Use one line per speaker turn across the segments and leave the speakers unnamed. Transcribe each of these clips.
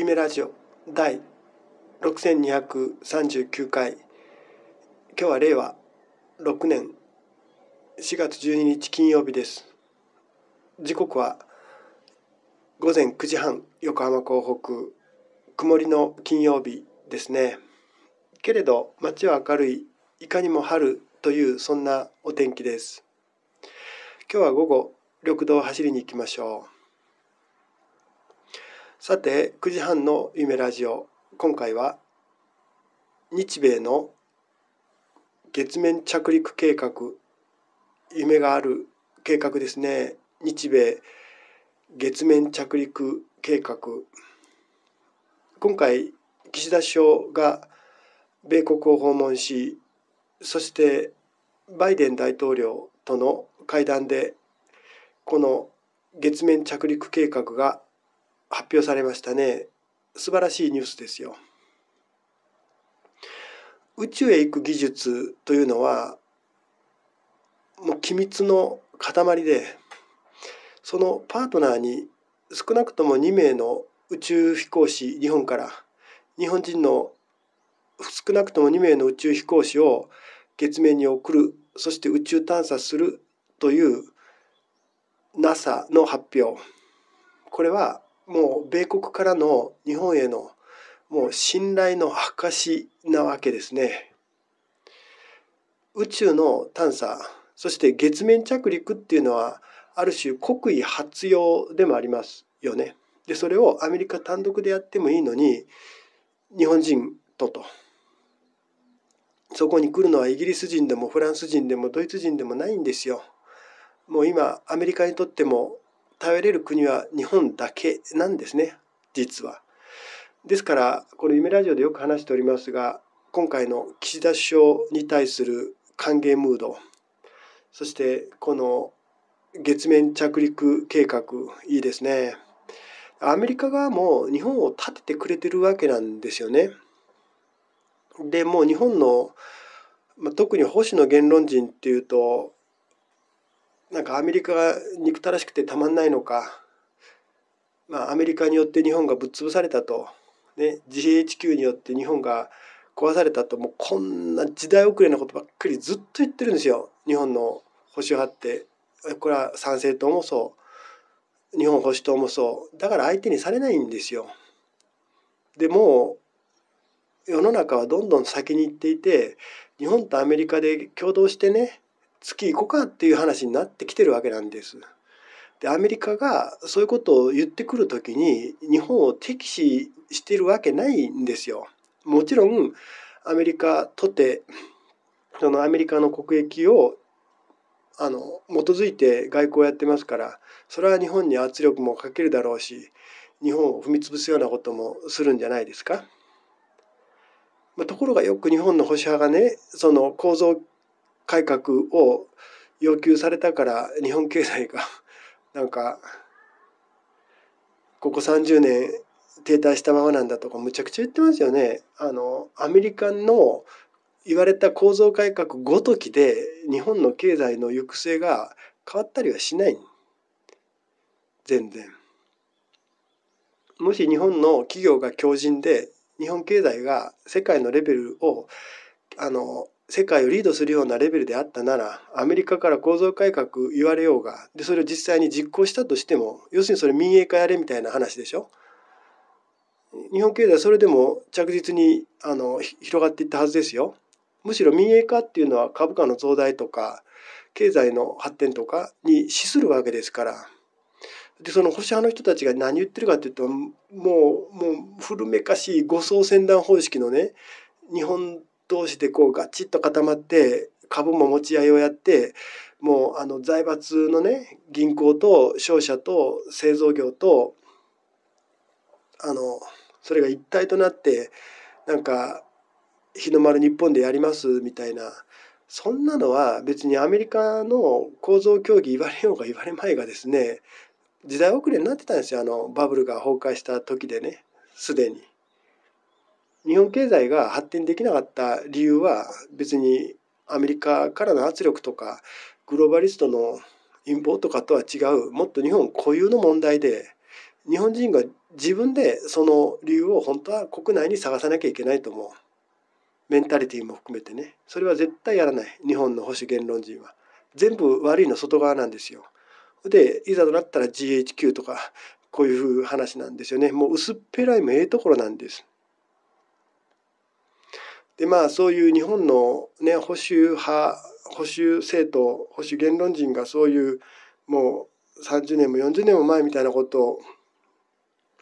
夢ラジオ第6239回今日は令和6年4月12日金曜日です時刻は午前9時半横浜港北曇りの金曜日ですねけれど街は明るいいかにも春というそんなお天気です今日は午後緑道を走りに行きましょうさて9時半の夢ラジオ今回は日米の月面着陸計画夢がある計画ですね日米月面着陸計画今回岸田首相が米国を訪問しそしてバイデン大統領との会談でこの月面着陸計画が発表されましたね。素晴らしいニュースですよ。宇宙へ行く技術というのはもう機密の塊でそのパートナーに少なくとも2名の宇宙飛行士日本から日本人の少なくとも2名の宇宙飛行士を月面に送るそして宇宙探査するという NASA の発表これはもう米国からの日本へのもう信頼の証なわけですね。宇宙の探査そして月面着陸っていうのはある種国威発揚でもありますよね。でそれをアメリカ単独でやってもいいのに日本人とと。そこに来るのはイギリス人でもフランス人でもドイツ人でもないんですよ。もう今アメリカにとっても頼れる国は日本だけなんですね実は。ですからこの夢ラジオでよく話しておりますが今回の岸田首相に対する歓迎ムードそしてこの月面着陸計画いいですね。アメリカ側も日本を立ててくれてるわけなんですよね。でもう日本の、まあ、特に保守の言論人っていうとなんかアメリカが憎たらしくてたまんないのか、まあ、アメリカによって日本がぶっ潰されたと、ね、GHQ によって日本が壊されたともうこんな時代遅れなことばっかりずっと言ってるんですよ日本の保守派ってこれは賛成党もそう日本保守党もそうだから相手にされないんですよ。でも世の中はどんどん先に行っていて日本とアメリカで共同してね月行こうかっていう話になってきてるわけなんです。でアメリカがそういうことを言ってくる時に日本を敵視してるわけないんですよ。もちろんアメリカとてそのアメリカの国益をあの基づいて外交をやってますからそれは日本に圧力もかけるだろうし日本を踏み潰すようなこともするんじゃないですか。まあ、ところがよく日本の保守派がねその構造改革を要求されたから日本経済が なんかここ30年停滞したままなんだとかむちゃくちゃ言ってますよね。あのアメリカの言われた構造改革ごときで日本の経済の行く末が変わったりはしない全然。もし日本の企業が強靭で日本経済が世界のレベルをあの世界をリードするようなレベルであったならアメリカから構造改革言われようがでそれを実際に実行したとしても要するにそれ民営化やれみたいな話でしょ。日本経済はそれでも着実にあの広がっていったはずですよ。むしろ民営化っていうのは株価の増大とか経済の発展とかに資するわけですから。でその保守派の人たちが何言ってるかっていうともうもう古めかしい護送船団方式のね日本同士でこうガチッと固まって株も持ち合いをやってもうあの財閥のね銀行と商社と製造業とあのそれが一体となってなんか日の丸日本でやりますみたいなそんなのは別にアメリカの構造協議言われようが言われまいがですね時代遅れになってたんですよあのバブルが崩壊した時でねすでに。日本経済が発展できなかった理由は別にアメリカからの圧力とかグローバリストの陰謀とかとは違うもっと日本固有の問題で日本人が自分でその理由を本当は国内に探さなきゃいけないと思うメンタリティも含めてねそれは絶対やらない日本の保守言論人は全部悪いの外側なんですよでいざとなったら GHQ とかこういう話なんですよねもう薄っぺらいもええところなんですでまあそういう日本の、ね、保守派保守政党保守言論人がそういうもう30年も40年も前みたいなことを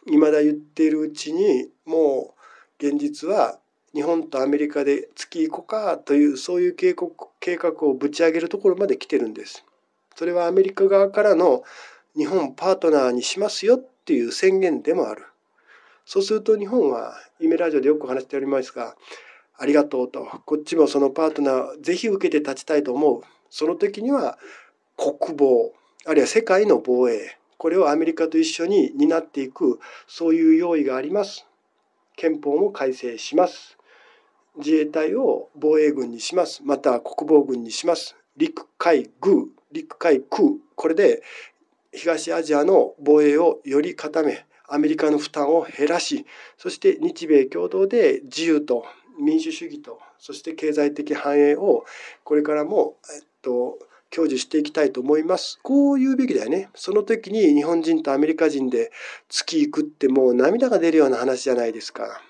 いまだ言っているうちにもう現実は日本とアメリカで月行こかというそういう計画計画をぶち上げるところまで来てるんです。それはアメリカ側からの日本パートナーにしますよっていう宣言でもある。そうすると日本は、イメラジオでよく話しておりますが、ありがとうとこっちもそのパートナーぜひ受けて立ちたいと思うその時には国防あるいは世界の防衛これをアメリカと一緒に担っていくそういう用意があります憲法も改正します自衛隊を防衛軍にしますまた国防軍にします陸海空陸海空これで東アジアの防衛をより固めアメリカの負担を減らしそして日米共同で自由と民主主義とそして経済的繁栄をこれからも、えっと、享受していきたいと思います。こう言うべきだよね。その時に日本人とアメリカ人で月行くってもう涙が出るような話じゃないですか。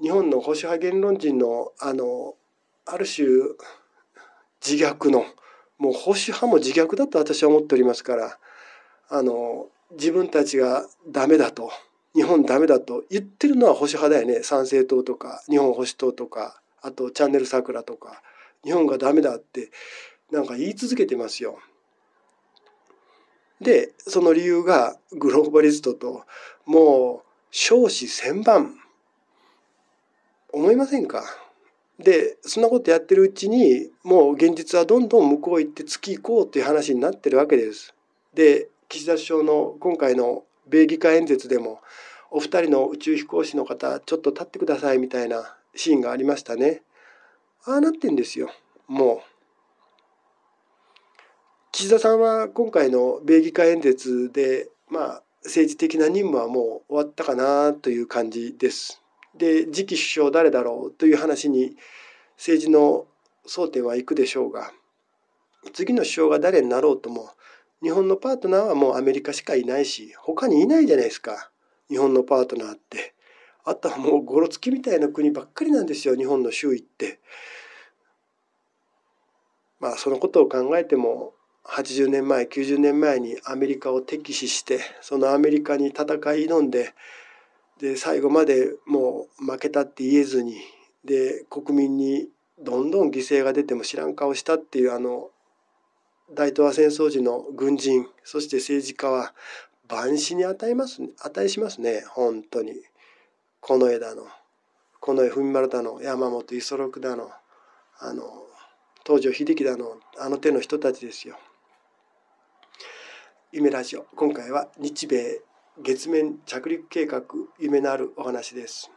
日本の保守派言論人のあのある種自虐のもう保守派も自虐だと私は思っておりますからあの自分たちがダメだと。日本ダメだと言ってるのは保守派だよね参政党とか日本保守党とかあとチャンネル桜とか日本がダメだってなんか言い続けてますよ。でその理由がグローバリストともう少子千万思いませんかでそんなことやってるうちにもう現実はどんどん向こう行って月行こうという話になってるわけです。で岸田首相の今回の米議会演説でもお二人の宇宙飛行士の方ちょっと立ってくださいみたいなシーンがありましたね。ああなってんですよもう。岸田さんは今回の米議会演説でまあ政治的な任務はもう終わったかなという感じです。で次期首相誰だろうという話に政治の争点は行くでしょうが次の首相が誰になろうとも日本のパートナーはもうアメリカしかいないし他にいないじゃないですか日本のパートナーってあとはもうゴロつきみたいな国ばっかりなんですよ日本の周囲ってまあそのことを考えても80年前90年前にアメリカを敵視してそのアメリカに戦い挑んでで最後までもう負けたって言えずにで国民にどんどん犠牲が出ても知らん顔したっていうあの大東亜戦争時の軍人そして政治家は万死に値ます値しますね本当に近衛だの近衛文丸だの山本五十六だのあの東條英機だのあの手の人たちですよ。夢ラジオ今回は日米月面着陸計画夢のあるお話です。